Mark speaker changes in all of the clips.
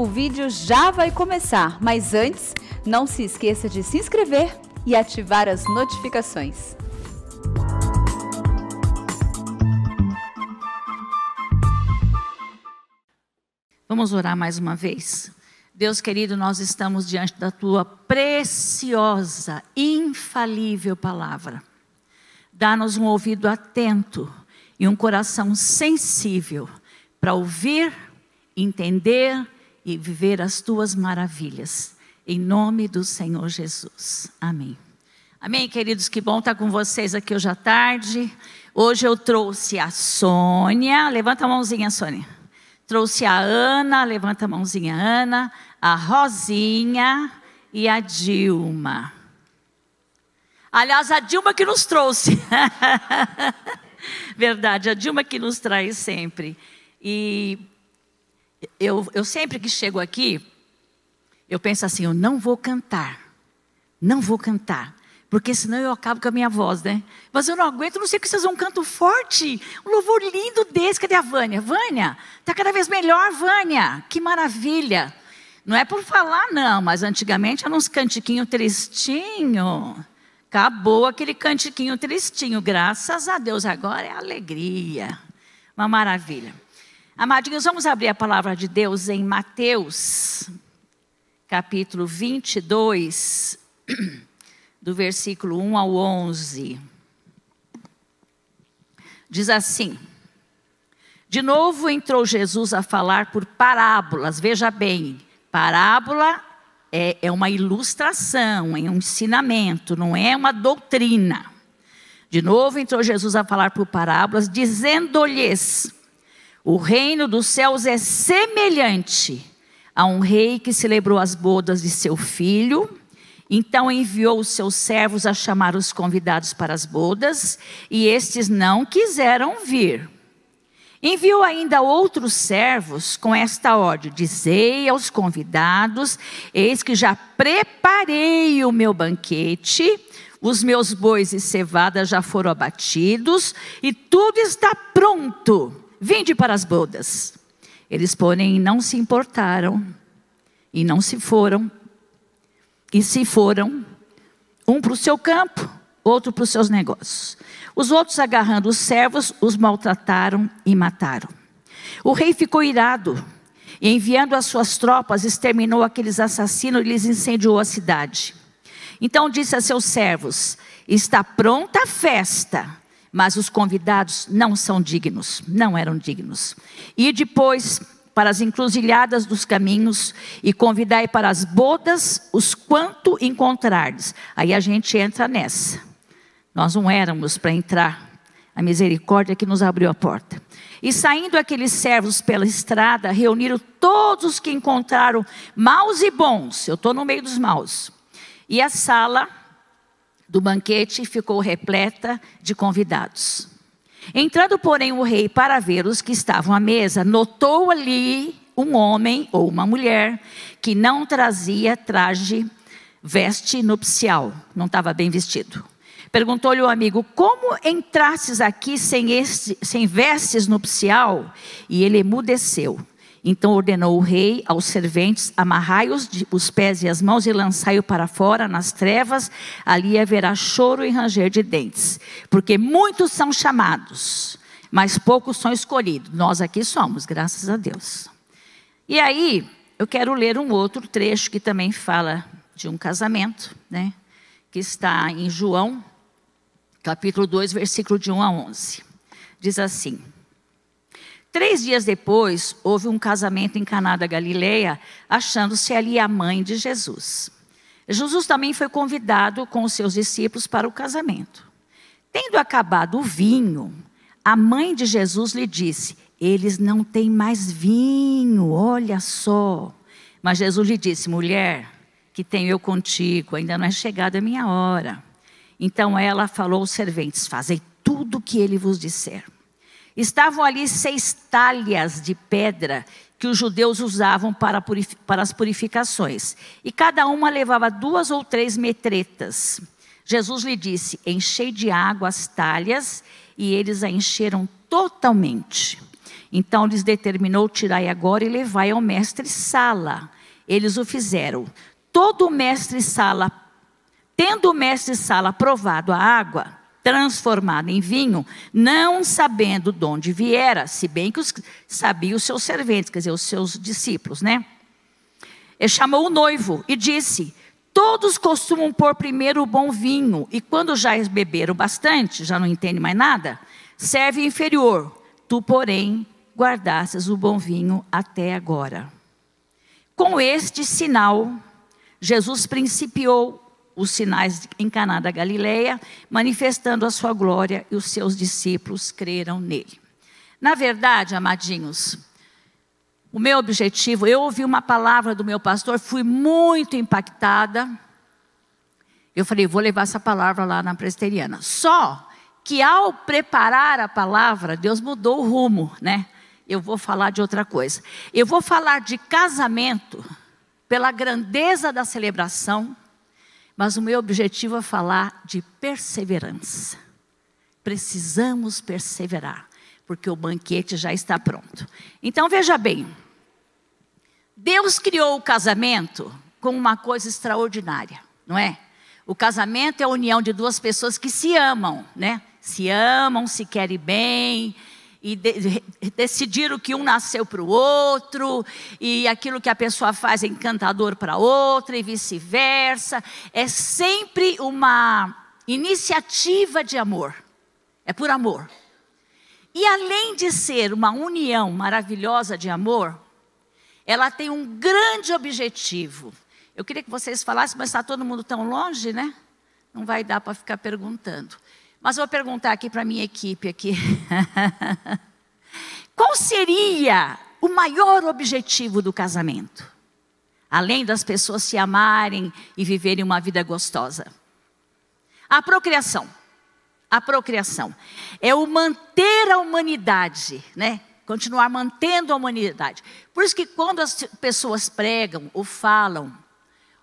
Speaker 1: o vídeo já vai começar, mas antes, não se esqueça de se inscrever e ativar as notificações. Vamos orar mais uma vez. Deus querido, nós estamos diante da tua preciosa, infalível palavra. Dá-nos um ouvido atento e um coração sensível para ouvir, entender e viver as tuas maravilhas. Em nome do Senhor Jesus. Amém. Amém, queridos, que bom estar com vocês aqui hoje à tarde. Hoje eu trouxe a Sônia, levanta a mãozinha, Sônia. Trouxe a Ana, levanta a mãozinha, Ana, a Rosinha e a Dilma. Aliás, a Dilma que nos trouxe. Verdade, a Dilma que nos traz sempre. E eu, eu sempre que chego aqui, eu penso assim: eu não vou cantar, não vou cantar, porque senão eu acabo com a minha voz, né? Mas eu não aguento, não sei que vocês um canto forte, um louvor lindo desse. Cadê a Vânia? Vânia, está cada vez melhor, Vânia, que maravilha. Não é por falar, não, mas antigamente era uns cantiquinho tristinho. Acabou aquele cantiquinho tristinho, graças a Deus, agora é alegria. Uma maravilha. Amadinhos, vamos abrir a palavra de Deus em Mateus, capítulo 22, do versículo 1 ao 11. Diz assim: De novo entrou Jesus a falar por parábolas, veja bem, parábola é, é uma ilustração, é um ensinamento, não é uma doutrina. De novo entrou Jesus a falar por parábolas, dizendo-lhes o reino dos céus é semelhante a um rei que celebrou as bodas de seu filho. Então enviou os seus servos a chamar os convidados para as bodas, e estes não quiseram vir. Enviou ainda outros servos com esta ordem: Dizei aos convidados: Eis que já preparei o meu banquete, os meus bois e cevadas já foram abatidos, e tudo está pronto. Vinde para as bodas. Eles, porém, não se importaram e não se foram. E se foram, um para o seu campo, outro para os seus negócios. Os outros, agarrando os servos, os maltrataram e mataram. O rei ficou irado e, enviando as suas tropas, exterminou aqueles assassinos e lhes incendiou a cidade. Então disse a seus servos: Está pronta a festa mas os convidados não são dignos, não eram dignos. E depois para as encruzilhadas dos caminhos e convidai para as bodas os quanto encontrardes. Aí a gente entra nessa. Nós não éramos para entrar. A misericórdia que nos abriu a porta. E saindo aqueles servos pela estrada, reuniram todos os que encontraram, maus e bons. Eu estou no meio dos maus. E a sala do banquete ficou repleta de convidados. Entrando, porém, o rei para ver os que estavam à mesa, notou ali um homem ou uma mulher que não trazia traje, veste nupcial, não estava bem vestido. Perguntou-lhe o amigo: Como entrastes aqui sem, este, sem vestes nupcial? E ele emudeceu. Então ordenou o rei aos serventes: amarrai os, os pés e as mãos e lançai-o para fora nas trevas, ali haverá choro e ranger de dentes. Porque muitos são chamados, mas poucos são escolhidos. Nós aqui somos, graças a Deus. E aí, eu quero ler um outro trecho que também fala de um casamento, né? que está em João, capítulo 2, versículo de 1 a 11. Diz assim. Três dias depois, houve um casamento em Caná da Galileia, achando-se ali a mãe de Jesus. Jesus também foi convidado com os seus discípulos para o casamento. Tendo acabado o vinho, a mãe de Jesus lhe disse: Eles não têm mais vinho, olha só. Mas Jesus lhe disse: Mulher, que tenho eu contigo, ainda não é chegada a minha hora. Então ela falou aos serventes: Fazei tudo o que ele vos disser. Estavam ali seis talhas de pedra que os judeus usavam para, para as purificações, e cada uma levava duas ou três metretas. Jesus lhe disse: Enchei de água as talhas, e eles a encheram totalmente. Então lhes determinou: Tirai agora e levai ao mestre-sala. Eles o fizeram. Todo o mestre-sala, tendo o mestre-sala provado a água, transformado em vinho, não sabendo de onde viera, se bem que os, sabia os seus serventes, quer dizer, os seus discípulos, né? Ele chamou o noivo e disse: Todos costumam pôr primeiro o bom vinho, e quando já beberam bastante, já não entende mais nada, serve inferior. Tu, porém, guardastes o bom vinho até agora. Com este sinal, Jesus principiou os sinais em Caná da Galileia, manifestando a sua glória e os seus discípulos creram nele. Na verdade, amadinhos, o meu objetivo, eu ouvi uma palavra do meu pastor, fui muito impactada. Eu falei, vou levar essa palavra lá na presteriana. Só que ao preparar a palavra, Deus mudou o rumo, né? Eu vou falar de outra coisa. Eu vou falar de casamento pela grandeza da celebração mas o meu objetivo é falar de perseverança. Precisamos perseverar, porque o banquete já está pronto. Então veja bem: Deus criou o casamento com uma coisa extraordinária, não é? O casamento é a união de duas pessoas que se amam, né? Se amam, se querem bem, e de, decidiram que um nasceu para o outro, e aquilo que a pessoa faz é encantador para outra, e vice-versa. É sempre uma iniciativa de amor, é por amor. E além de ser uma união maravilhosa de amor, ela tem um grande objetivo. Eu queria que vocês falassem, mas está todo mundo tão longe, né? Não vai dar para ficar perguntando. Mas vou perguntar aqui para minha equipe aqui. Qual seria o maior objetivo do casamento? Além das pessoas se amarem e viverem uma vida gostosa. A procriação. A procriação é o manter a humanidade, né? Continuar mantendo a humanidade. Por isso que quando as pessoas pregam ou falam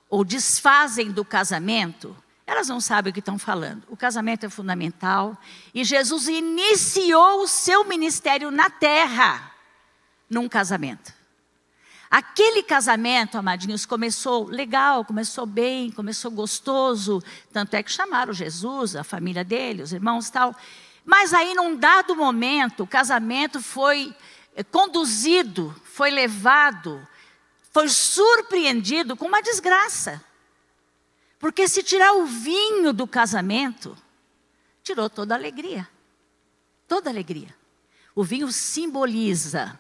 Speaker 1: ou desfazem do casamento, elas não sabem o que estão falando. O casamento é fundamental. E Jesus iniciou o seu ministério na terra, num casamento. Aquele casamento, amadinhos, começou legal, começou bem, começou gostoso. Tanto é que chamaram Jesus, a família dele, os irmãos tal. Mas aí, num dado momento, o casamento foi eh, conduzido, foi levado, foi surpreendido com uma desgraça. Porque se tirar o vinho do casamento, tirou toda a alegria. Toda a alegria. O vinho simboliza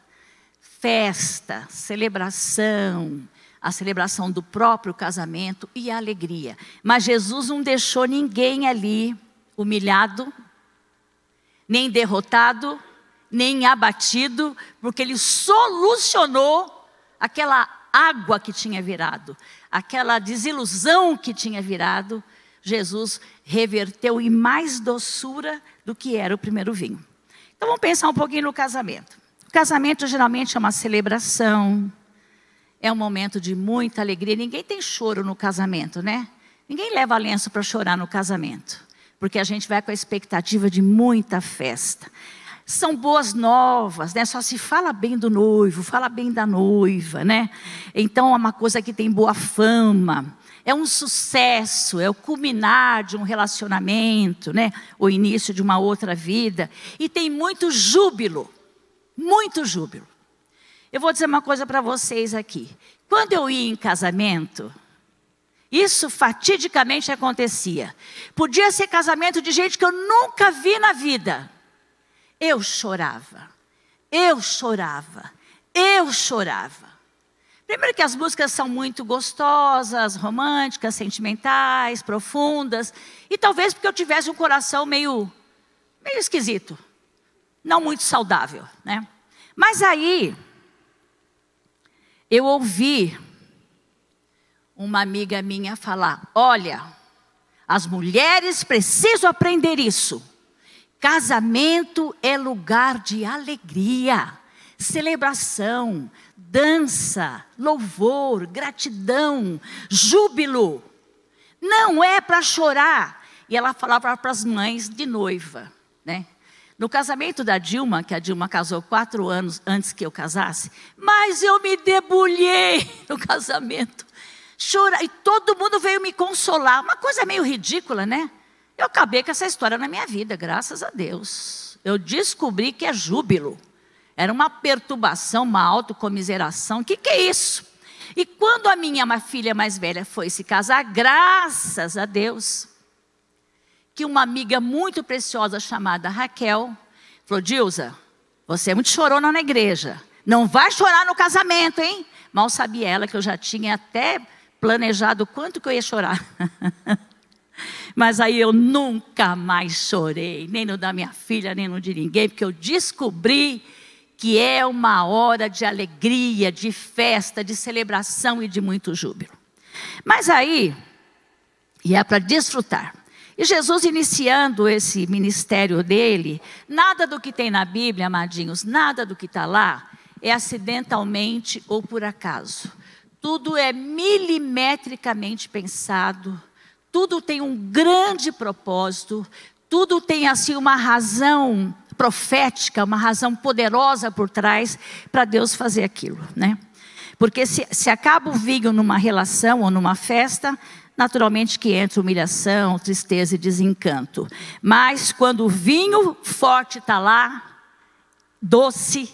Speaker 1: festa, celebração, a celebração do próprio casamento e a alegria. Mas Jesus não deixou ninguém ali humilhado, nem derrotado, nem abatido, porque ele solucionou aquela água que tinha virado aquela desilusão que tinha virado, Jesus reverteu em mais doçura do que era o primeiro vinho. Então vamos pensar um pouquinho no casamento. O casamento geralmente é uma celebração, é um momento de muita alegria. Ninguém tem choro no casamento, né? Ninguém leva lenço para chorar no casamento, porque a gente vai com a expectativa de muita festa são boas novas, né? Só se fala bem do noivo, fala bem da noiva, né? Então é uma coisa que tem boa fama, é um sucesso, é o culminar de um relacionamento, né? O início de uma outra vida e tem muito júbilo, muito júbilo. Eu vou dizer uma coisa para vocês aqui. Quando eu ia em casamento, isso fatidicamente acontecia. Podia ser casamento de gente que eu nunca vi na vida. Eu chorava, eu chorava, eu chorava. Primeiro que as músicas são muito gostosas, românticas, sentimentais, profundas, e talvez porque eu tivesse um coração meio meio esquisito, não muito saudável, né? Mas aí eu ouvi uma amiga minha falar: "Olha, as mulheres precisam aprender isso. Casamento é lugar de alegria, celebração, dança, louvor, gratidão, júbilo. Não é para chorar. E ela falava para as mães de noiva, né? No casamento da Dilma, que a Dilma casou quatro anos antes que eu casasse, mas eu me debulhei no casamento. Chora, e todo mundo veio me consolar. Uma coisa meio ridícula, né? Eu acabei com essa história na minha vida, graças a Deus. Eu descobri que é júbilo. Era uma perturbação, uma autocomiseração. O que, que é isso? E quando a minha filha mais velha foi se casar, graças a Deus, que uma amiga muito preciosa chamada Raquel falou: Dilza, você é muito chorona na igreja. Não vai chorar no casamento, hein? Mal sabia ela que eu já tinha até planejado quanto que eu ia chorar. Mas aí eu nunca mais chorei, nem no da minha filha, nem no de ninguém, porque eu descobri que é uma hora de alegria, de festa, de celebração e de muito júbilo. Mas aí, e é para desfrutar. E Jesus iniciando esse ministério dele, nada do que tem na Bíblia, amadinhos, nada do que está lá é acidentalmente ou por acaso. Tudo é milimetricamente pensado, tudo tem um grande propósito, tudo tem assim uma razão profética, uma razão poderosa por trás para Deus fazer aquilo, né? Porque se, se acaba o vinho numa relação ou numa festa, naturalmente que entra humilhação, tristeza e desencanto. Mas quando o vinho forte está lá, doce,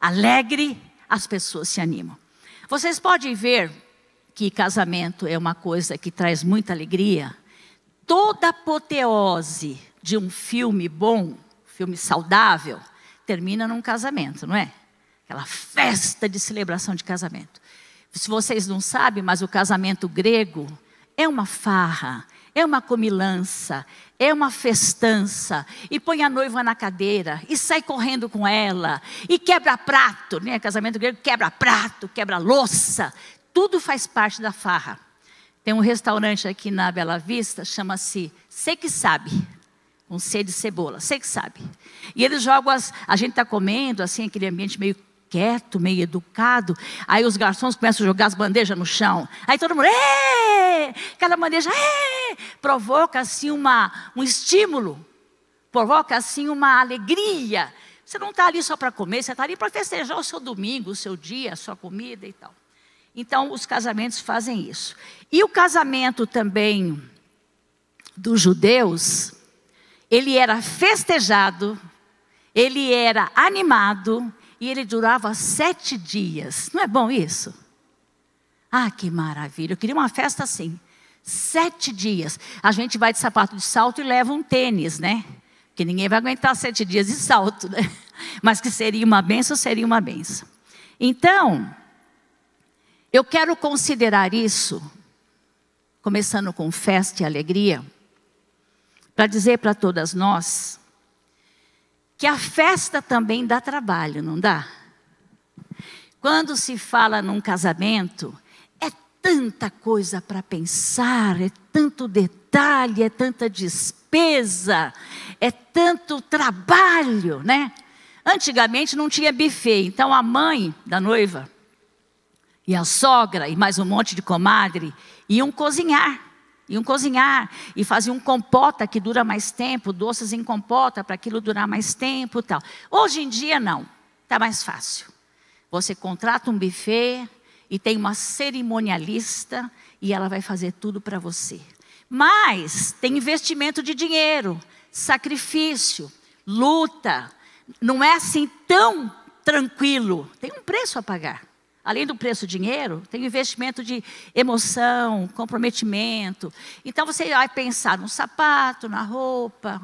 Speaker 1: alegre, as pessoas se animam. Vocês podem ver que casamento é uma coisa que traz muita alegria, toda apoteose de um filme bom, filme saudável, termina num casamento, não é? Aquela festa de celebração de casamento. Se vocês não sabem, mas o casamento grego é uma farra, é uma comilança, é uma festança, e põe a noiva na cadeira, e sai correndo com ela, e quebra prato, né? Casamento grego quebra prato, quebra louça, tudo faz parte da farra. Tem um restaurante aqui na Bela Vista, chama-se Sei Que Sabe, com C de cebola, Sei Que Sabe. E eles jogam, as, a gente está comendo, assim, aquele ambiente meio quieto, meio educado. Aí os garçons começam a jogar as bandejas no chão. Aí todo mundo, Ê! aquela bandeja, Ê! provoca assim uma, um estímulo, provoca assim uma alegria. Você não está ali só para comer, você está ali para festejar o seu domingo, o seu dia, a sua comida e tal. Então, os casamentos fazem isso. E o casamento também dos judeus, ele era festejado, ele era animado e ele durava sete dias. Não é bom isso? Ah, que maravilha! Eu queria uma festa assim. Sete dias. A gente vai de sapato de salto e leva um tênis, né? Que ninguém vai aguentar sete dias de salto, né? Mas que seria uma benção, seria uma benção. Então, eu quero considerar isso, começando com festa e alegria, para dizer para todas nós que a festa também dá trabalho, não dá? Quando se fala num casamento, é tanta coisa para pensar, é tanto detalhe, é tanta despesa, é tanto trabalho, né? Antigamente não tinha buffet, então a mãe da noiva e a sogra e mais um monte de comadre iam cozinhar. Iam cozinhar e faziam compota que dura mais tempo, doces em compota para aquilo durar mais tempo tal. Hoje em dia não, está mais fácil. Você contrata um buffet e tem uma cerimonialista e ela vai fazer tudo para você. Mas tem investimento de dinheiro, sacrifício, luta. Não é assim tão tranquilo. Tem um preço a pagar. Além do preço dinheiro, tem o investimento de emoção, comprometimento. Então você vai pensar no sapato, na roupa,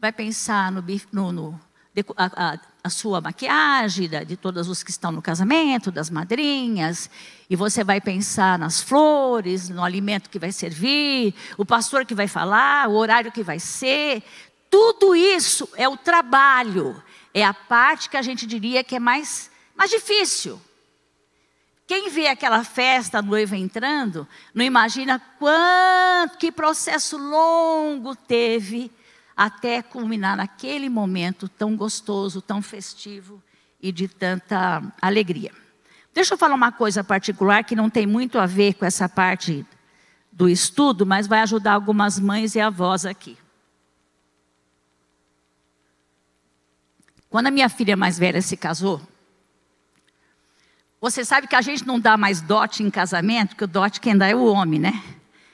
Speaker 1: vai pensar no, no, no a, a, a, sua maquiagem, da, de todas os que estão no casamento, das madrinhas, e você vai pensar nas flores, no alimento que vai servir, o pastor que vai falar, o horário que vai ser. Tudo isso é o trabalho, é a parte que a gente diria que é mais, mais difícil. Quem vê aquela festa, a noiva entrando, não imagina quanto, que processo longo teve até culminar naquele momento tão gostoso, tão festivo e de tanta alegria. Deixa eu falar uma coisa particular que não tem muito a ver com essa parte do estudo, mas vai ajudar algumas mães e avós aqui. Quando a minha filha mais velha se casou, você sabe que a gente não dá mais dote em casamento, porque o dote quem dá é o homem, né?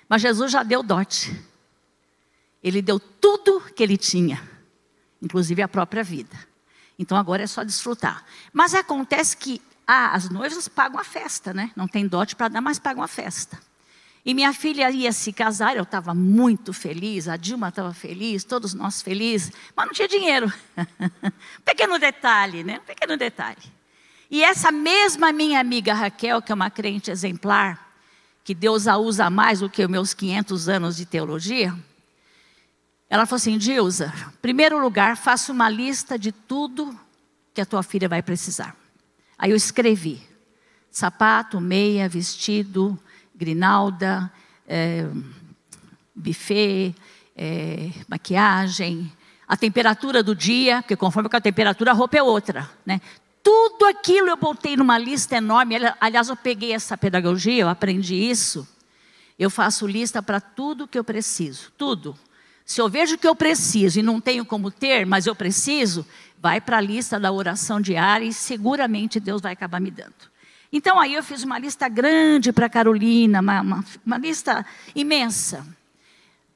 Speaker 1: Mas Jesus já deu dote. Ele deu tudo que ele tinha, inclusive a própria vida. Então agora é só desfrutar. Mas acontece que ah, as noivas pagam a festa, né? Não tem dote para dar, mas pagam a festa. E minha filha ia se casar, eu estava muito feliz, a Dilma estava feliz, todos nós felizes, mas não tinha dinheiro. pequeno detalhe, né? pequeno detalhe. E essa mesma minha amiga Raquel, que é uma crente exemplar, que Deus a usa mais do que os meus 500 anos de teologia, ela falou assim: Dilza, primeiro lugar, faça uma lista de tudo que a tua filha vai precisar. Aí eu escrevi: sapato, meia, vestido, grinalda, é, buffet, é, maquiagem, a temperatura do dia, porque conforme com a temperatura a roupa é outra, né? Tudo aquilo eu botei numa lista enorme. Aliás, eu peguei essa pedagogia, eu aprendi isso. Eu faço lista para tudo que eu preciso, tudo. Se eu vejo que eu preciso e não tenho como ter, mas eu preciso, vai para a lista da oração diária e seguramente Deus vai acabar me dando. Então aí eu fiz uma lista grande para Carolina, uma, uma, uma lista imensa,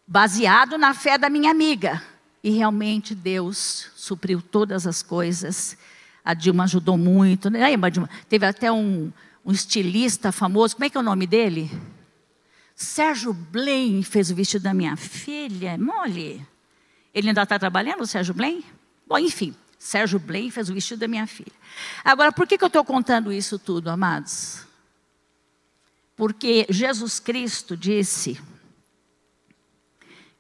Speaker 1: baseado na fé da minha amiga. E realmente Deus supriu todas as coisas a Dilma ajudou muito. Né? Lembra, Dilma? Teve até um, um estilista famoso. Como é que é o nome dele? Sérgio Blaine fez o vestido da minha filha. É mole. Ele ainda está trabalhando, Sérgio Blaine? Bom, enfim. Sérgio Blaine fez o vestido da minha filha. Agora, por que, que eu estou contando isso tudo, amados? Porque Jesus Cristo disse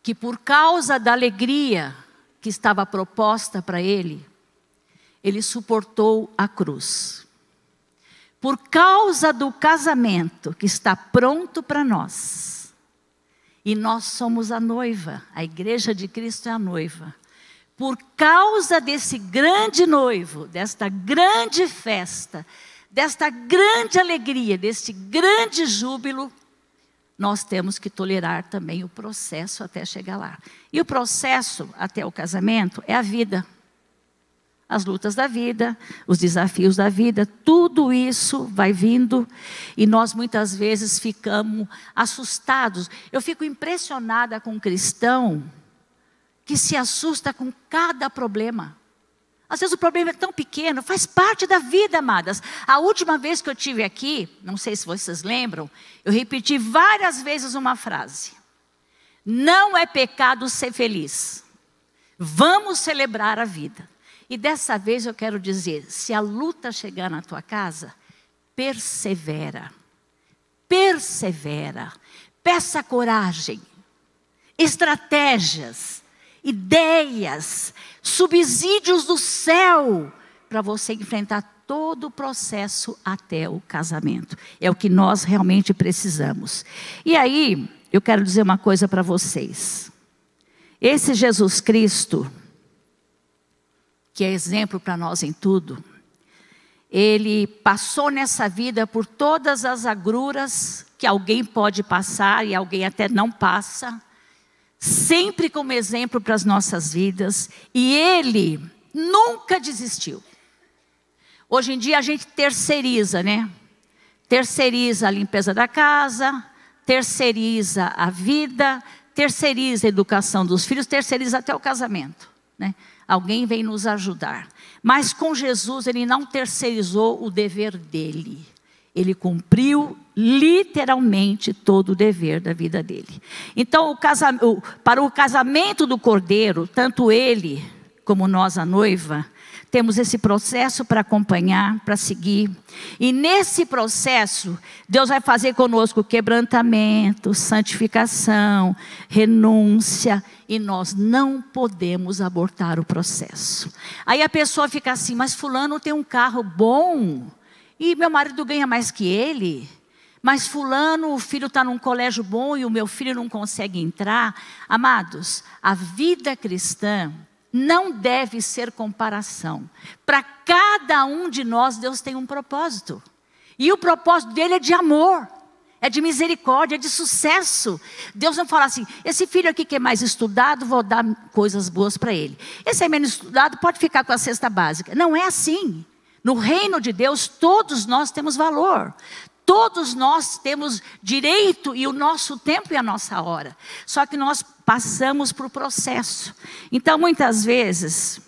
Speaker 1: que por causa da alegria que estava proposta para ele, ele suportou a cruz. Por causa do casamento que está pronto para nós, e nós somos a noiva, a igreja de Cristo é a noiva. Por causa desse grande noivo, desta grande festa, desta grande alegria, deste grande júbilo, nós temos que tolerar também o processo até chegar lá. E o processo até o casamento é a vida as lutas da vida, os desafios da vida, tudo isso vai vindo e nós muitas vezes ficamos assustados. Eu fico impressionada com um cristão que se assusta com cada problema. Às vezes o problema é tão pequeno, faz parte da vida, amadas. A última vez que eu tive aqui, não sei se vocês lembram, eu repeti várias vezes uma frase: Não é pecado ser feliz. Vamos celebrar a vida. E dessa vez eu quero dizer: se a luta chegar na tua casa, persevera. Persevera. Peça coragem, estratégias, ideias, subsídios do céu para você enfrentar todo o processo até o casamento. É o que nós realmente precisamos. E aí, eu quero dizer uma coisa para vocês. Esse Jesus Cristo, que é exemplo para nós em tudo. Ele passou nessa vida por todas as agruras que alguém pode passar e alguém até não passa, sempre como exemplo para as nossas vidas, e ele nunca desistiu. Hoje em dia a gente terceiriza, né? Terceiriza a limpeza da casa, terceiriza a vida, terceiriza a educação dos filhos, terceiriza até o casamento, né? Alguém vem nos ajudar. Mas com Jesus, ele não terceirizou o dever dele. Ele cumpriu literalmente todo o dever da vida dele. Então, o para o casamento do cordeiro, tanto ele como nós, a noiva, temos esse processo para acompanhar, para seguir. E nesse processo, Deus vai fazer conosco quebrantamento, santificação, renúncia, e nós não podemos abortar o processo. Aí a pessoa fica assim: mas Fulano tem um carro bom, e meu marido ganha mais que ele. Mas Fulano, o filho está num colégio bom e o meu filho não consegue entrar. Amados, a vida cristã não deve ser comparação. Para cada um de nós, Deus tem um propósito. E o propósito dele é de amor, é de misericórdia, é de sucesso. Deus não fala assim: esse filho aqui que é mais estudado, vou dar coisas boas para ele. Esse é menos estudado, pode ficar com a cesta básica. Não é assim. No reino de Deus, todos nós temos valor, Todos nós temos direito e o nosso tempo e a nossa hora. Só que nós passamos para o processo. Então, muitas vezes,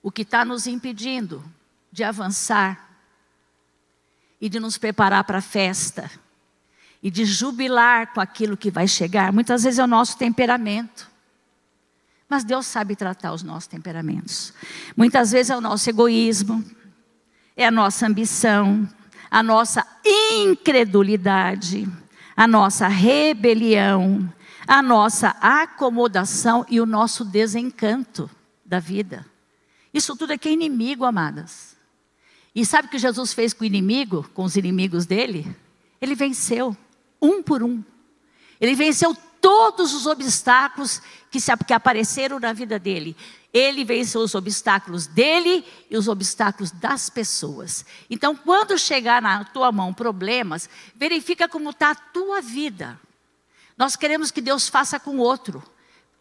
Speaker 1: o que está nos impedindo de avançar e de nos preparar para a festa e de jubilar com aquilo que vai chegar, muitas vezes é o nosso temperamento. Mas Deus sabe tratar os nossos temperamentos. Muitas vezes é o nosso egoísmo, é a nossa ambição, a nossa incredulidade, a nossa rebelião, a nossa acomodação e o nosso desencanto da vida. Isso tudo é que é inimigo, amadas. E sabe o que Jesus fez com o inimigo, com os inimigos dele? Ele venceu, um por um. Ele venceu todos os obstáculos que, se, que apareceram na vida dele. Ele venceu os obstáculos dele e os obstáculos das pessoas. Então, quando chegar na tua mão problemas, verifica como está a tua vida. Nós queremos que Deus faça com o outro.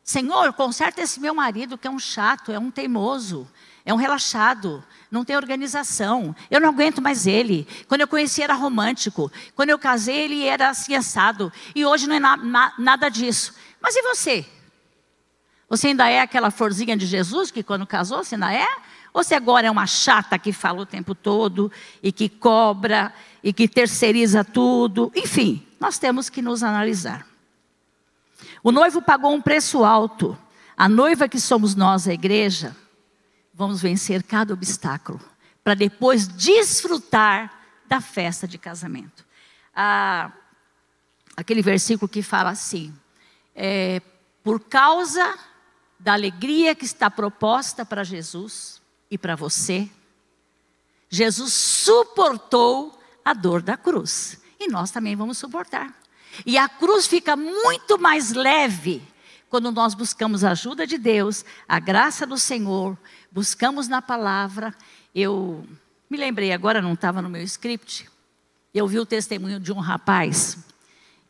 Speaker 1: Senhor, conserta esse meu marido que é um chato, é um teimoso, é um relaxado, não tem organização. Eu não aguento mais ele. Quando eu conheci era romântico. Quando eu casei ele era assim assado. E hoje não é na, na, nada disso. Mas e você? Você ainda é aquela florzinha de Jesus que quando casou, você ainda é? Ou você agora é uma chata que fala o tempo todo e que cobra e que terceiriza tudo? Enfim, nós temos que nos analisar. O noivo pagou um preço alto. A noiva que somos nós, a igreja, vamos vencer cada obstáculo para depois desfrutar da festa de casamento. Ah, aquele versículo que fala assim: é, por causa da alegria que está proposta para Jesus e para você. Jesus suportou a dor da cruz e nós também vamos suportar. E a cruz fica muito mais leve quando nós buscamos a ajuda de Deus, a graça do Senhor, buscamos na palavra. Eu me lembrei agora, não estava no meu script, eu vi o testemunho de um rapaz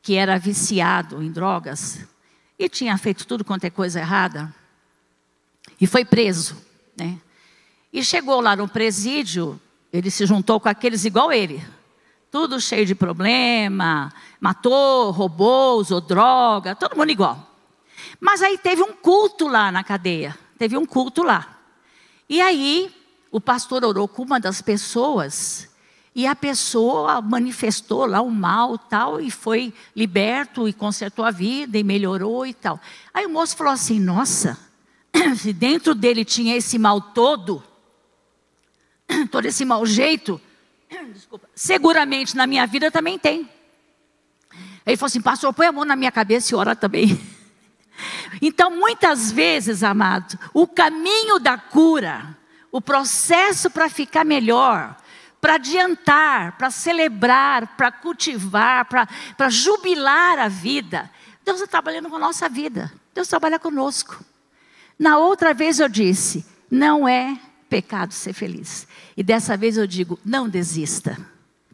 Speaker 1: que era viciado em drogas e tinha feito tudo quanto é coisa errada e foi preso. Né? E chegou lá no presídio, ele se juntou com aqueles igual ele. Tudo cheio de problema, matou, roubou, usou droga, todo mundo igual. Mas aí teve um culto lá na cadeia. Teve um culto lá. E aí o pastor orou com uma das pessoas e a pessoa manifestou lá o mal tal e foi liberto e consertou a vida e melhorou e tal. Aí o moço falou assim: "Nossa, se dentro dele tinha esse mal todo, todo esse mau jeito, desculpa, seguramente na minha vida também tem. Ele falou assim: Pastor, põe a mão na minha cabeça e ora também. Então, muitas vezes, amado, o caminho da cura, o processo para ficar melhor, para adiantar, para celebrar, para cultivar, para jubilar a vida, Deus está trabalhando com a nossa vida, Deus trabalha conosco. Na outra vez eu disse: não é pecado ser feliz. E dessa vez eu digo: não desista,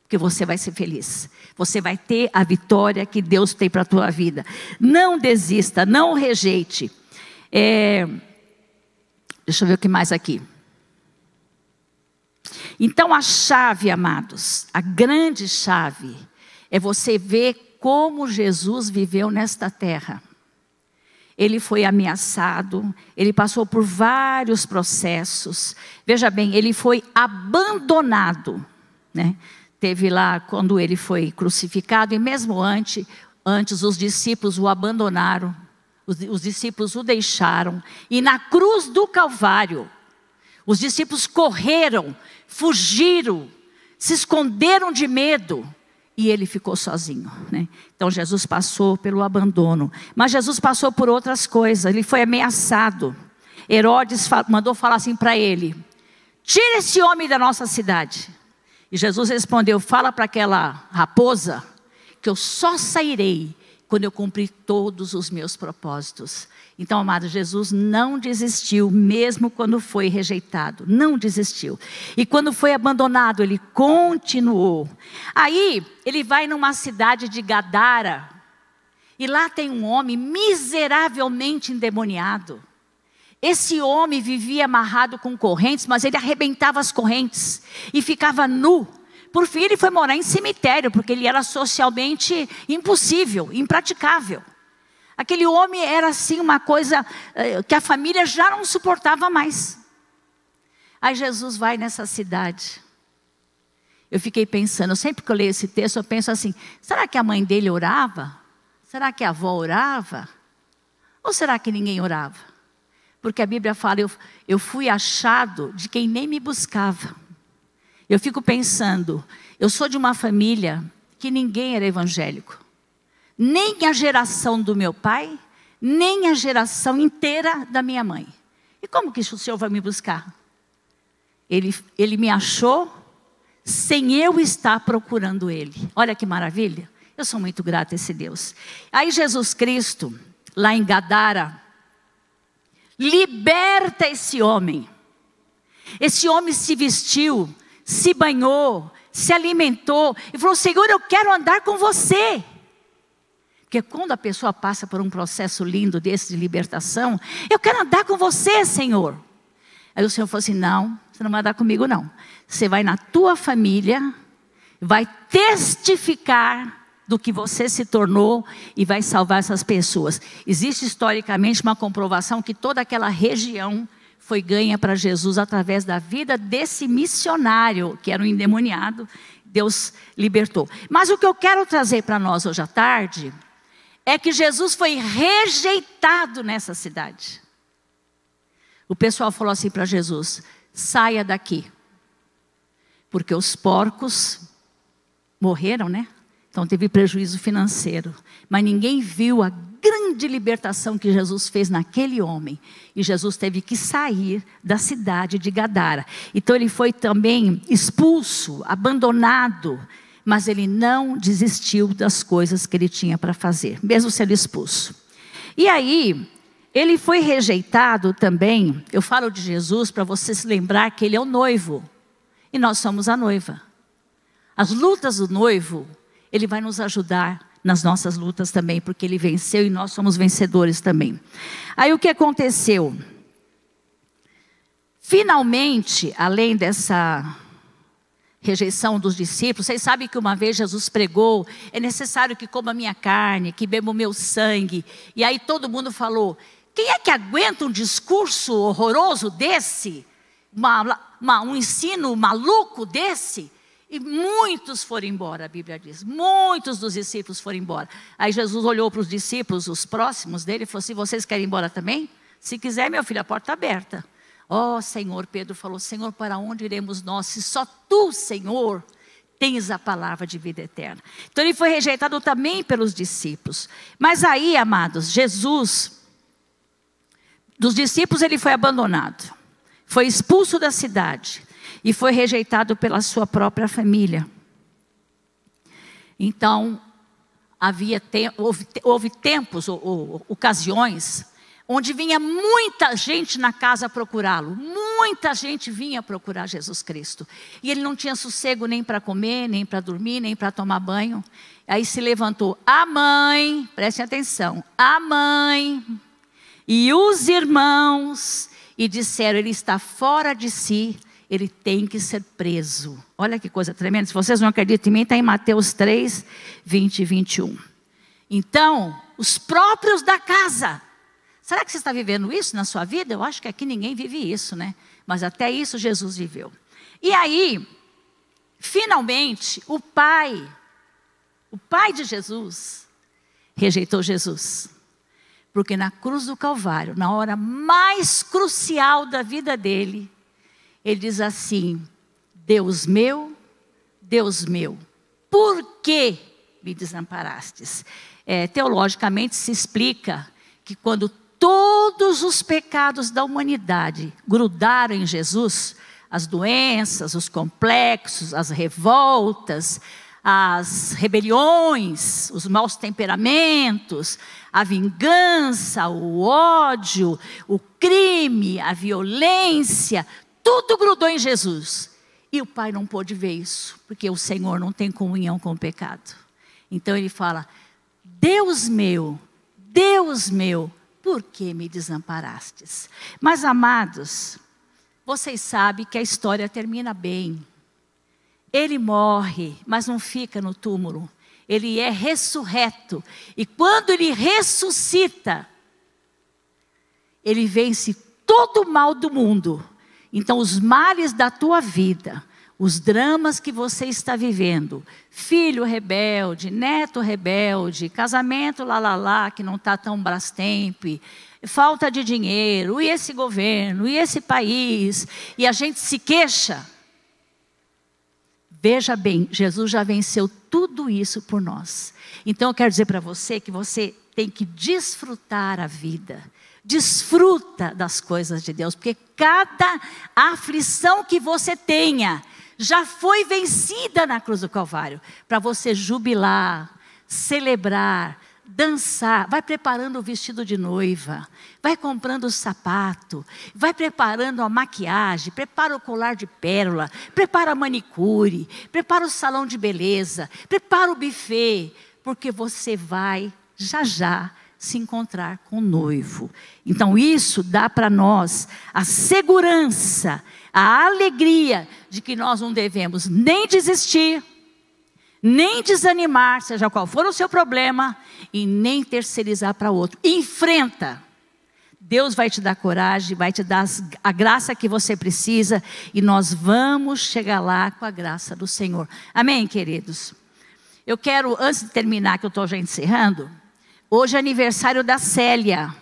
Speaker 1: porque você vai ser feliz. Você vai ter a vitória que Deus tem para a tua vida. Não desista, não rejeite. É... Deixa eu ver o que mais aqui. Então a chave, amados, a grande chave é você ver como Jesus viveu nesta terra ele foi ameaçado, ele passou por vários processos. Veja bem, ele foi abandonado, né? Teve lá quando ele foi crucificado e mesmo antes, antes os discípulos o abandonaram. Os, os discípulos o deixaram e na cruz do Calvário, os discípulos correram, fugiram, se esconderam de medo e ele ficou sozinho. Né? Então Jesus passou pelo abandono. Mas Jesus passou por outras coisas, ele foi ameaçado. Herodes mandou falar assim para ele: Tira esse homem da nossa cidade. E Jesus respondeu: Fala para aquela raposa que eu só sairei quando eu cumprir todos os meus propósitos. Então, amado, Jesus não desistiu, mesmo quando foi rejeitado, não desistiu. E quando foi abandonado, ele continuou. Aí, ele vai numa cidade de Gadara, e lá tem um homem miseravelmente endemoniado. Esse homem vivia amarrado com correntes, mas ele arrebentava as correntes e ficava nu. Por fim, ele foi morar em cemitério, porque ele era socialmente impossível, impraticável. Aquele homem era assim uma coisa eh, que a família já não suportava mais. Aí Jesus vai nessa cidade. Eu fiquei pensando, sempre que eu leio esse texto, eu penso assim: será que a mãe dele orava? Será que a avó orava? Ou será que ninguém orava? Porque a Bíblia fala: eu, eu fui achado de quem nem me buscava. Eu fico pensando, eu sou de uma família que ninguém era evangélico nem a geração do meu pai, nem a geração inteira da minha mãe. E como que o Senhor vai me buscar? Ele, ele me achou sem eu estar procurando ele. Olha que maravilha. Eu sou muito grata a esse Deus. Aí Jesus Cristo, lá em Gadara, liberta esse homem. Esse homem se vestiu, se banhou, se alimentou e falou: Senhor, eu quero andar com você. Porque quando a pessoa passa por um processo lindo desse de libertação, eu quero andar com você, Senhor. Aí o Senhor falou assim: não, você não vai andar comigo, não. Você vai na tua família, vai testificar do que você se tornou e vai salvar essas pessoas. Existe historicamente uma comprovação que toda aquela região foi ganha para Jesus através da vida desse missionário, que era um endemoniado, Deus libertou. Mas o que eu quero trazer para nós hoje à tarde é que Jesus foi rejeitado nessa cidade. O pessoal falou assim para Jesus: saia daqui, porque os porcos morreram, né? Então teve prejuízo financeiro. Mas ninguém viu a grande libertação que Jesus fez naquele homem. E Jesus teve que sair da cidade de Gadara. Então ele foi também expulso, abandonado mas ele não desistiu das coisas que ele tinha para fazer, mesmo sendo expulso. E aí, ele foi rejeitado também. Eu falo de Jesus para você se lembrar que ele é o noivo e nós somos a noiva. As lutas do noivo, ele vai nos ajudar nas nossas lutas também, porque ele venceu e nós somos vencedores também. Aí o que aconteceu? Finalmente, além dessa rejeição dos discípulos. Vocês sabem que uma vez Jesus pregou: é necessário que coma minha carne, que beba o meu sangue. E aí todo mundo falou: quem é que aguenta um discurso horroroso desse? Uma, uma, um ensino maluco desse? E muitos foram embora, a Bíblia diz. Muitos dos discípulos foram embora. Aí Jesus olhou para os discípulos, os próximos dele, e falou assim: vocês querem ir embora também? Se quiser, meu filho, a porta está aberta. Ó oh, Senhor, Pedro falou: Senhor, para onde iremos nós se só tu, Senhor, tens a palavra de vida eterna? Então ele foi rejeitado também pelos discípulos. Mas aí, amados, Jesus, dos discípulos ele foi abandonado, foi expulso da cidade e foi rejeitado pela sua própria família. Então, havia houve, houve tempos ou, ou ocasiões onde vinha muita gente na casa procurá-lo. Muita gente vinha procurar Jesus Cristo. E ele não tinha sossego nem para comer, nem para dormir, nem para tomar banho. Aí se levantou a mãe, prestem atenção, a mãe e os irmãos e disseram: Ele está fora de si, ele tem que ser preso. Olha que coisa tremenda. Se vocês não acreditam em mim, está em Mateus 3, 20 e 21. Então, os próprios da casa Será que você está vivendo isso na sua vida? Eu acho que aqui ninguém vive isso, né? Mas até isso Jesus viveu. E aí, finalmente, o pai, o pai de Jesus, rejeitou Jesus. Porque na cruz do Calvário, na hora mais crucial da vida dele, ele diz assim: Deus meu, Deus meu, por que me desamparastes? É, teologicamente se explica que quando todos os pecados da humanidade grudaram em Jesus, as doenças, os complexos, as revoltas, as rebeliões, os maus temperamentos, a vingança, o ódio, o crime, a violência, tudo grudou em Jesus. E o pai não pôde ver isso, porque o Senhor não tem comunhão com o pecado. Então ele fala: Deus meu, Deus meu, por que me desamparastes? Mas, amados, vocês sabem que a história termina bem. Ele morre, mas não fica no túmulo. Ele é ressurreto. E quando ele ressuscita, ele vence todo o mal do mundo. Então, os males da tua vida, os dramas que você está vivendo, filho rebelde, neto rebelde, casamento lá, lá, lá que não está tão brastempe, falta de dinheiro, e esse governo, e esse país, e a gente se queixa. Veja bem, Jesus já venceu tudo isso por nós. Então eu quero dizer para você que você tem que desfrutar a vida desfruta das coisas de Deus, porque cada aflição que você tenha já foi vencida na cruz do Calvário, para você jubilar, celebrar, dançar, vai preparando o vestido de noiva, vai comprando o sapato, vai preparando a maquiagem, prepara o colar de pérola, prepara a manicure, prepara o salão de beleza, prepara o buffet, porque você vai já já se encontrar com o noivo. Então, isso dá para nós a segurança, a alegria de que nós não devemos nem desistir, nem desanimar, seja qual for o seu problema, e nem terceirizar para outro. Enfrenta. Deus vai te dar coragem, vai te dar a graça que você precisa, e nós vamos chegar lá com a graça do Senhor. Amém, queridos? Eu quero, antes de terminar, que eu estou já encerrando. Hoje é aniversário da Célia.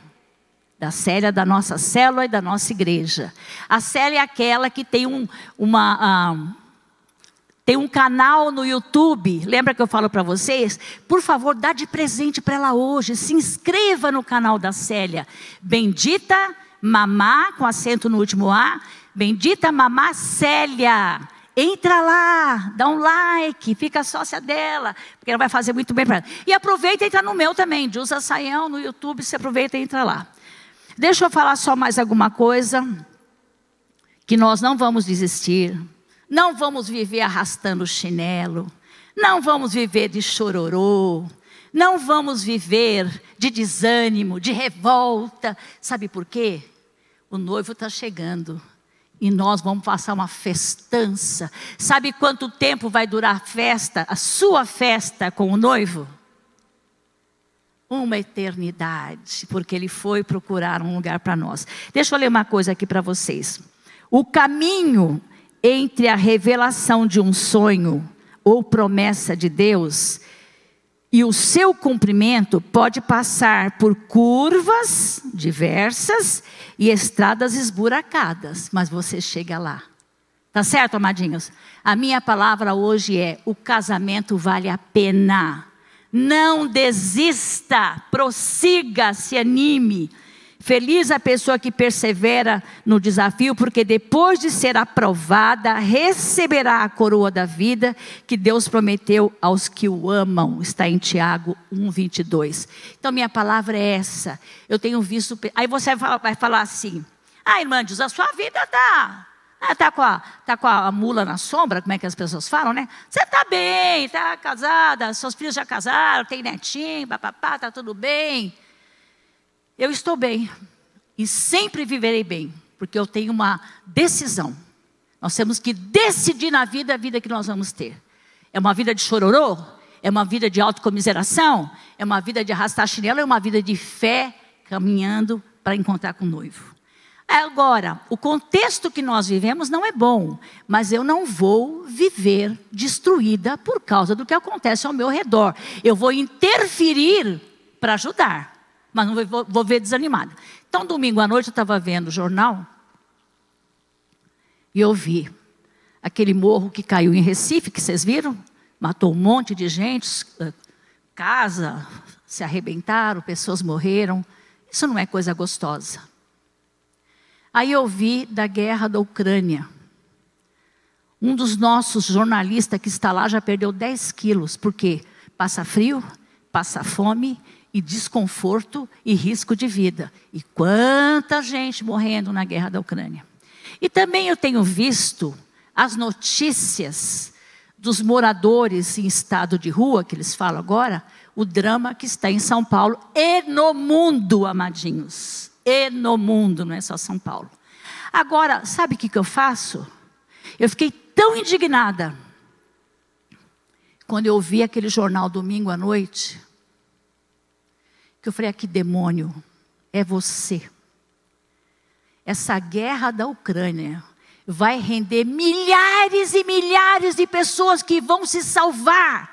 Speaker 1: Da Célia, da nossa célula e da nossa igreja. A Célia é aquela que tem um, uma, ah, tem um canal no YouTube. Lembra que eu falo para vocês? Por favor, dá de presente para ela hoje. Se inscreva no canal da Célia. Bendita Mamá, com acento no último A. Bendita Mamá Célia. Entra lá, dá um like, fica sócia dela, porque ela vai fazer muito bem para ela. E aproveita e entra no meu também, de Usa Saião no YouTube, você aproveita e entra lá. Deixa eu falar só mais alguma coisa, que nós não vamos desistir, não vamos viver arrastando o chinelo, não vamos viver de chororô, não vamos viver de desânimo, de revolta. Sabe por quê? O noivo está chegando. E nós vamos passar uma festança. Sabe quanto tempo vai durar a festa, a sua festa com o noivo? Uma eternidade, porque ele foi procurar um lugar para nós. Deixa eu ler uma coisa aqui para vocês. O caminho entre a revelação de um sonho ou promessa de Deus e o seu cumprimento pode passar por curvas diversas e estradas esburacadas, mas você chega lá. Tá certo, amadinhos? A minha palavra hoje é: o casamento vale a pena. Não desista, prossiga, se anime. Feliz a pessoa que persevera no desafio, porque depois de ser aprovada, receberá a coroa da vida que Deus prometeu aos que o amam. Está em Tiago 1:22. Então minha palavra é essa. Eu tenho visto, aí você vai falar, assim: "Ah, irmã, diz a sua vida tá Está ah, com, a, tá com a, a, mula na sombra, como é que as pessoas falam, né? Você está bem, está casada, seus filhos já casaram, tem netinho, papapá, está tudo bem. Eu estou bem e sempre viverei bem, porque eu tenho uma decisão. Nós temos que decidir na vida a vida que nós vamos ter. É uma vida de chororô? É uma vida de autocomiseração? É uma vida de arrastar chinelo? É uma vida de fé caminhando para encontrar com o noivo? Agora, o contexto que nós vivemos não é bom, mas eu não vou viver destruída por causa do que acontece ao meu redor. Eu vou interferir para ajudar mas não vou, vou ver desanimada. Então, domingo à noite, eu estava vendo o jornal e eu vi aquele morro que caiu em Recife, que vocês viram? Matou um monte de gente, eh, casa, se arrebentaram, pessoas morreram. Isso não é coisa gostosa. Aí eu vi da guerra da Ucrânia. Um dos nossos jornalistas que está lá já perdeu 10 quilos, porque passa frio, passa fome, e desconforto e risco de vida. E quanta gente morrendo na guerra da Ucrânia. E também eu tenho visto as notícias dos moradores em estado de rua, que eles falam agora, o drama que está em São Paulo e no mundo, amadinhos. E no mundo, não é só São Paulo. Agora, sabe o que, que eu faço? Eu fiquei tão indignada quando eu vi aquele jornal domingo à noite, que eu falei aqui, demônio, é você. Essa guerra da Ucrânia vai render milhares e milhares de pessoas que vão se salvar.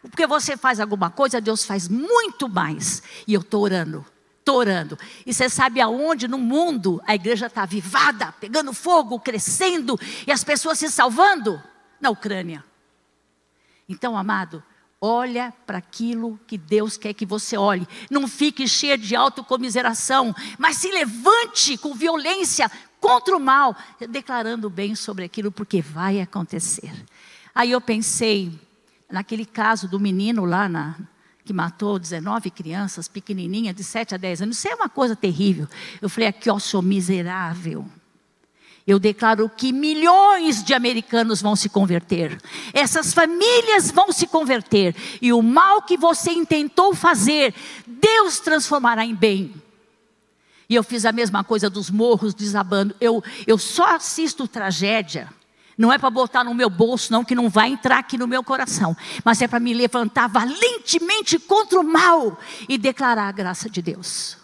Speaker 1: Porque você faz alguma coisa, Deus faz muito mais. E eu estou orando, estou orando. E você sabe aonde no mundo a igreja está avivada, pegando fogo, crescendo e as pessoas se salvando? Na Ucrânia. Então, amado, Olha para aquilo que Deus quer que você olhe. Não fique cheia de autocomiseração, mas se levante com violência contra o mal, declarando bem sobre aquilo, porque vai acontecer. Aí eu pensei, naquele caso do menino lá na, que matou 19 crianças pequenininhas, de 7 a 10 anos. Isso é uma coisa terrível. Eu falei aqui, ó, sou miserável eu declaro que milhões de americanos vão se converter, essas famílias vão se converter, e o mal que você intentou fazer, Deus transformará em bem. E eu fiz a mesma coisa dos morros desabando. Eu, eu só assisto tragédia. Não é para botar no meu bolso, não, que não vai entrar aqui no meu coração. Mas é para me levantar valentemente contra o mal e declarar a graça de Deus.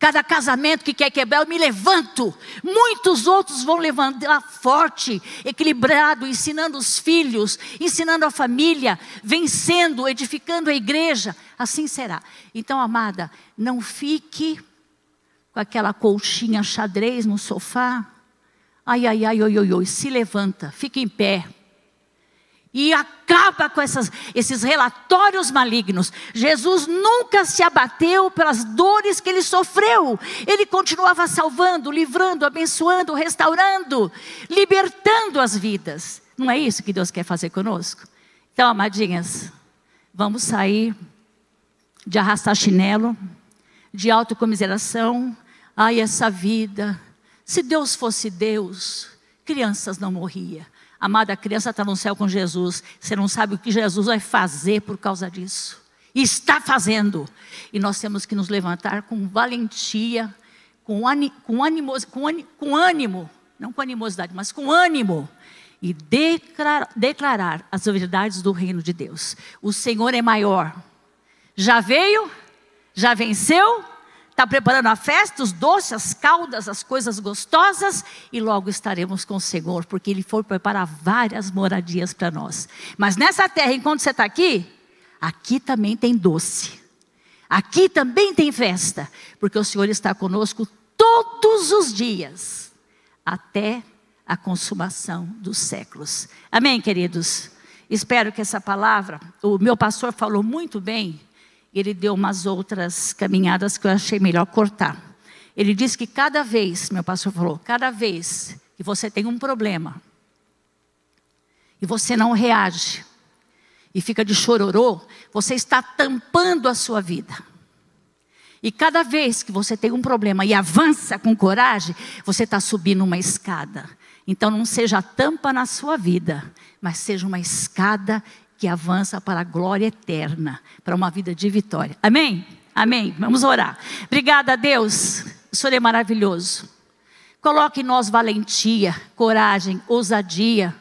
Speaker 1: Cada casamento que quer quebrar, eu me levanto. Muitos outros vão levantar forte, equilibrado, ensinando os filhos, ensinando a família, vencendo, edificando a igreja. Assim será. Então, amada, não fique com aquela colchinha xadrez no sofá. Ai, ai, ai, oi, oi, oi. Se levanta, fica em pé e acaba com essas, esses relatórios malignos. Jesus nunca se abateu pelas dores que ele sofreu. Ele continuava salvando, livrando, abençoando, restaurando, libertando as vidas. Não é isso que Deus quer fazer conosco? Então, amadinhas, vamos sair de arrastar chinelo, de autocomiseração. Ai, essa vida. Se Deus fosse Deus, crianças não morriam. Amada, a criança está no céu com Jesus. Você não sabe o que Jesus vai fazer por causa disso. está fazendo. E nós temos que nos levantar com valentia, com, com, animos, com, com ânimo, não com animosidade, mas com ânimo. E declarar, declarar as verdades do reino de Deus. O Senhor é maior. Já veio, já venceu está preparando a festa, os doces, as caldas, as coisas gostosas, e logo estaremos com o Senhor, porque Ele foi preparar várias moradias para nós. Mas nessa terra, enquanto você está aqui, aqui também tem doce, aqui também tem festa, porque o Senhor está conosco todos os dias, até a consumação dos séculos. Amém, queridos? Espero que essa palavra, o meu pastor falou muito bem ele deu umas outras caminhadas que eu achei melhor cortar. Ele disse que cada vez, meu pastor falou, cada vez que você tem um problema e você não reage e fica de chororô, você está tampando a sua vida. E cada vez que você tem um problema e avança com coragem, você está subindo uma escada. Então não seja tampa na sua vida, mas seja uma escada que avança para a glória eterna, para uma vida de vitória. Amém? Amém. Vamos orar. Obrigada, Deus. O Senhor é maravilhoso. Coloque em nós valentia, coragem, ousadia.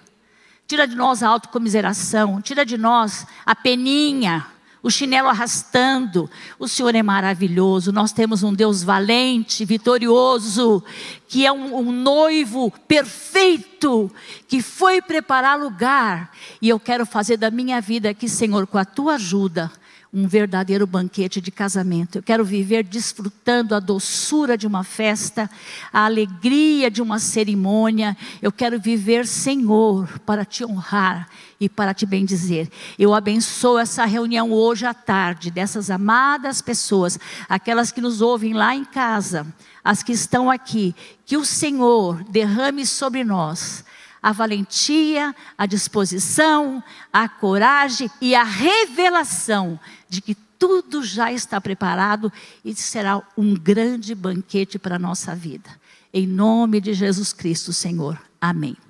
Speaker 1: Tira de nós a autocomiseração, tira de nós a peninha, o chinelo arrastando. O Senhor é maravilhoso. Nós temos um Deus valente, vitorioso, que é um, um noivo perfeito, que foi preparar lugar. E eu quero fazer da minha vida aqui, Senhor, com a tua ajuda, um verdadeiro banquete de casamento. Eu quero viver desfrutando a doçura de uma festa, a alegria de uma cerimônia. Eu quero viver, Senhor, para te honrar e para te bendizer. Eu abençoo essa reunião hoje à tarde dessas amadas pessoas, aquelas que nos ouvem lá em casa, as que estão aqui. Que o Senhor derrame sobre nós a valentia, a disposição, a coragem e a revelação de que tudo já está preparado e será um grande banquete para a nossa vida. Em nome de Jesus Cristo, Senhor. Amém.